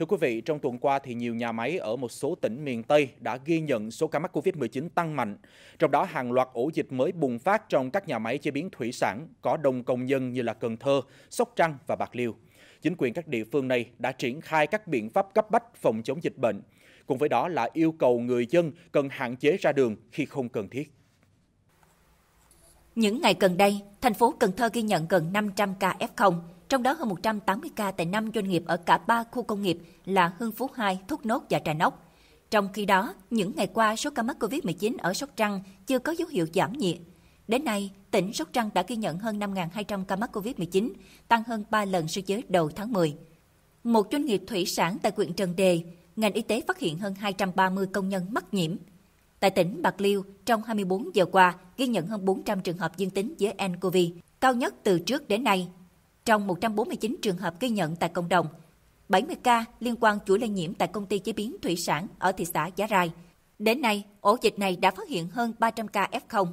Thưa quý vị, trong tuần qua thì nhiều nhà máy ở một số tỉnh miền Tây đã ghi nhận số ca mắc Covid-19 tăng mạnh, trong đó hàng loạt ổ dịch mới bùng phát trong các nhà máy chế biến thủy sản có đông công nhân như là Cần Thơ, Sóc Trăng và Bạc Liêu. Chính quyền các địa phương này đã triển khai các biện pháp cấp bách phòng chống dịch bệnh, cùng với đó là yêu cầu người dân cần hạn chế ra đường khi không cần thiết. Những ngày gần đây, thành phố Cần Thơ ghi nhận gần 500 ca F0, trong đó hơn 180 ca tại 5 doanh nghiệp ở cả 3 khu công nghiệp là Hưng Phú 2, Thúc Nốt và Trà Nóc. Trong khi đó, những ngày qua số ca mắc COVID-19 ở Sóc Trăng chưa có dấu hiệu giảm nhiệt. Đến nay, tỉnh Sóc Trăng đã ghi nhận hơn 5.200 ca mắc COVID-19, tăng hơn 3 lần so với đầu tháng 10. Một doanh nghiệp thủy sản tại huyện Trần Đề, ngành y tế phát hiện hơn 230 công nhân mắc nhiễm. Tại tỉnh Bạc Liêu, trong 24 giờ qua, ghi nhận hơn 400 trường hợp dương tính với nCoV, cao nhất từ trước đến nay trong 149 trường hợp ghi nhận tại cộng đồng, 70 ca liên quan chuỗi lây nhiễm tại công ty chế biến thủy sản ở thị xã Giá Rai. Đến nay, ổ dịch này đã phát hiện hơn 300 ca F0